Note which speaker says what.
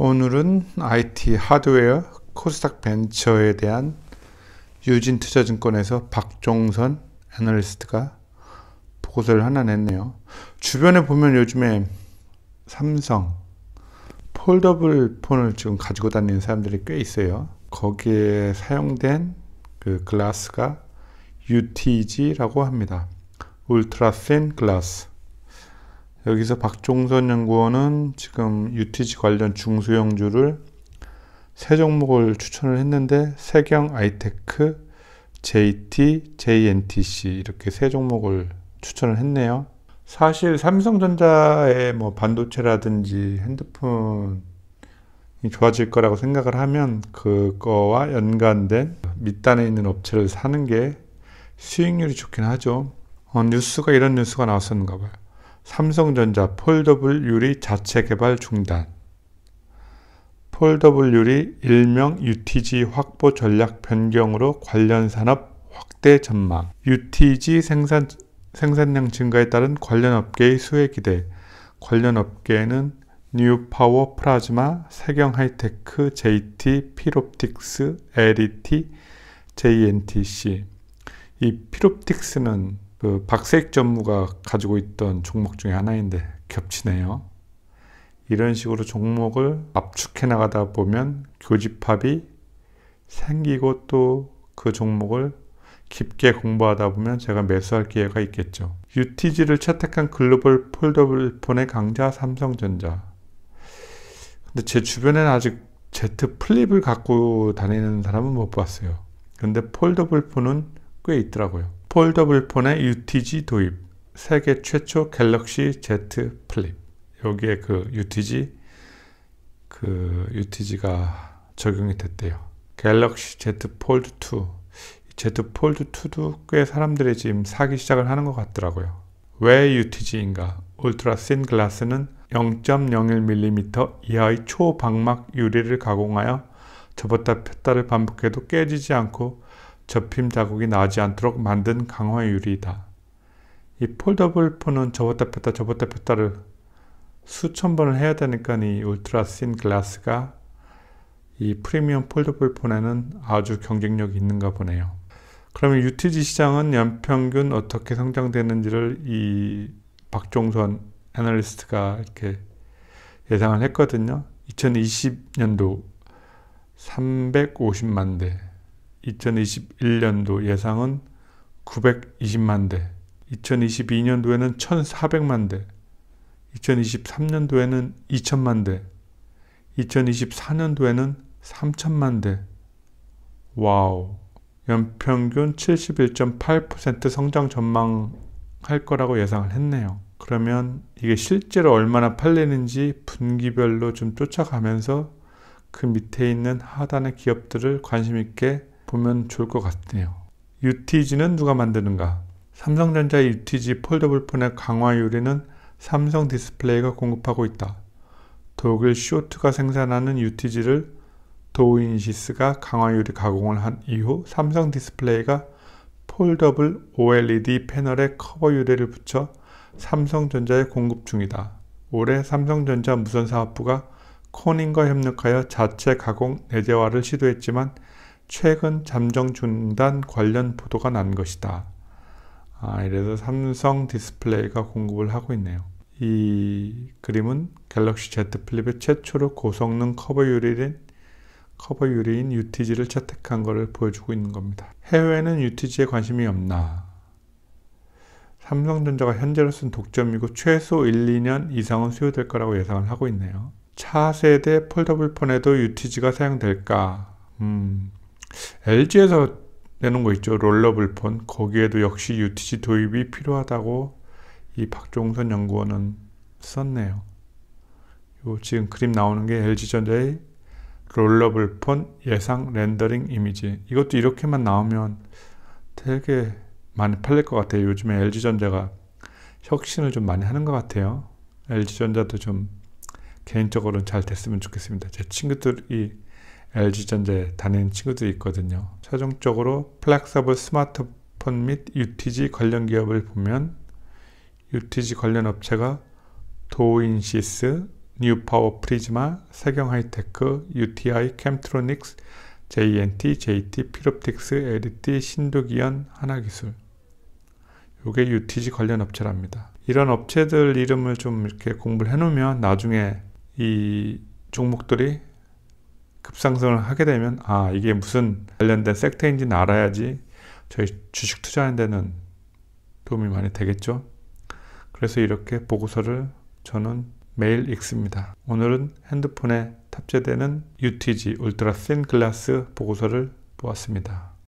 Speaker 1: 오늘은 IT 하드웨어 코스닥 벤처에 대한 유진 투자증권에서 박종선 애널리스트가 보고서를 하나 냈네요. 주변에 보면 요즘에 삼성 폴더블 폰을 지금 가지고 다니는 사람들이 꽤 있어요. 거기에 사용된 그 글라스가 UTG라고 합니다. 울트라 센 글라스. 여기서 박종선 연구원은 지금 UTG 관련 중소형주를 세 종목을 추천을 했는데 세경 아이테크, JT, JNTC 이렇게 세 종목을 추천을 했네요. 사실 삼성전자의 뭐 반도체라든지 핸드폰이 좋아질 거라고 생각을 하면 그거와 연관된 밑단에 있는 업체를 사는 게 수익률이 좋긴 하죠. 어, 뉴스가 이런 뉴스가 나왔었는가 봐요. 삼성전자 폴더블 유리 자체 개발 중단 폴더블 유리 일명 UTG 확보 전략 변경으로 관련 산업 확대 전망 UTG 생산, 생산량 증가에 따른 관련 업계의 수혜 기대 관련 업계는 뉴파워 프라즈마, 세경 하이테크, JT, 피롭틱스, LET, JNTC 이 피롭틱스는 그박색 전무가 가지고 있던 종목 중에 하나인데 겹치네요. 이런 식으로 종목을 압축해 나가다 보면 교집합이 생기고 또 그 종목을 깊게 공부하다 보면 제가 매수할 기회가 있겠죠. UTG를 채택한 글로벌 폴더블폰의 강자 삼성전자. 근데 제 주변에는 아직 Z 플립을 갖고 다니는 사람은 못 봤어요. 근데 폴더블폰은 꽤 있더라고요. 폴더블폰의 UTG 도입, 세계 최초 갤럭시 Z 플립. 여기에 그 UTG, 그 UTG가 적용이 됐대요. 갤럭시 Z 폴드 2. Z 폴드 2도 꽤 사람들이 지금 사기 시작을 하는 것 같더라고요. 왜 UTG인가? 울트라 씬 글라스는 0.01mm 이하의 초방막 유리를 가공하여 접었다 폈다를 반복해도 깨지지 않고 접힘 자국이 나지 않도록 만든 강화 유리이다. 이 폴더블 폰은 접었다 폈다 접었다 폈다를 수천 번을 해야 되니까 이 울트라 씬 글라스가 이 프리미엄 폴더블 폰에는 아주 경쟁력이 있는가 보네요. 그러면 UTG 시장은 연평균 어떻게 성장되는지를 이 박종선 애널리스트가 이렇게 예상을 했거든요. 2020년도 350만 대, 2021년도 예상은 920만 대, 2022년도에는 1,400만 대, 2023년도에는 2천만 대, 2024년도에는 3천만 대. 와우. 연평균 71.8% 성장 전망할 거라고 예상을 했네요. 그러면 이게 실제로 얼마나 팔리는지 분기별로 좀 쫓아가면서 그 밑에 있는 하단의 기업들을 관심 있게 보면 좋을 것 같네요. UTG는 누가 만드는가? 삼성전자 UTG 폴더블 폰의 강화 유리는 삼성 디스플레이가 공급하고 있다. 독일 쇼트가 생산하는 UTG를 도인시스가 강화 유리 가공을 한 이후 삼성 디스플레이가 폴더블 OLED 패널에 커버 유리를 붙여 삼성전자에 공급 중이다. 올해 삼성전자 무선사업부가 코닝과 협력하여 자체 가공 내재화를 시도했지만 최근 잠정 중단 관련 보도가 난 것이다. 아, 이래서 삼성 디스플레이가 공급을 하고 있네요. 이 그림은 갤럭시 Z 플립의 최초로 고성능 커버 유리인 커버 유리인 UTG를 채택한 것을 보여주고 있는 겁니다. 해외에는 UTG에 관심이 없나? 삼성전자가 현재로서는 독점이고 최소 1, 2년 이상은 수요될 거라고 예상을 하고 있네요. 차세대 폴더블 폰에도 UTG가 사용될까? 음, LG에서 내놓은거 있죠. 롤러블폰. 거기에도 역시 UTC 도입이 필요하다고 이 박종선 연구원은 썼네요. 요 지금 그림 나오는 게 LG전자의 롤러블폰 예상 렌더링 이미지. 이것도 이렇게만 나오면 되게 많이 팔릴 것 같아요. 요즘에 LG전자가 혁신을 좀 많이 하는 것 같아요. LG전자도 좀 개인적으로는 잘 됐으면 좋겠습니다. 제 친구들이 LG전자에 다니는 친구들이 있거든요. 최종적으로 플렉서블 스마트폰 및 UTG 관련 기업을 보면 UTG 관련 업체가 도인시스, 뉴파워 프리즈마, 세경 하이테크, UTI, 캠트로닉스, JNT, JT, 피롭틱스, l e d 신도기현, 하나기술 요게 UTG 관련 업체랍니다. 이런 업체들 이름을 좀 이렇게 공부를 해놓으면 나중에 이 종목들이 급상승을 하게 되면 아 이게 무슨 관련된 섹터인지는 알아야지 저희 주식 투자하는 데는 도움이 많이 되겠죠 그래서 이렇게 보고서를 저는 매일 읽습니다 오늘은 핸드폰에 탑재되는 UTG 울트라 씬 글라스 보고서를 보았습니다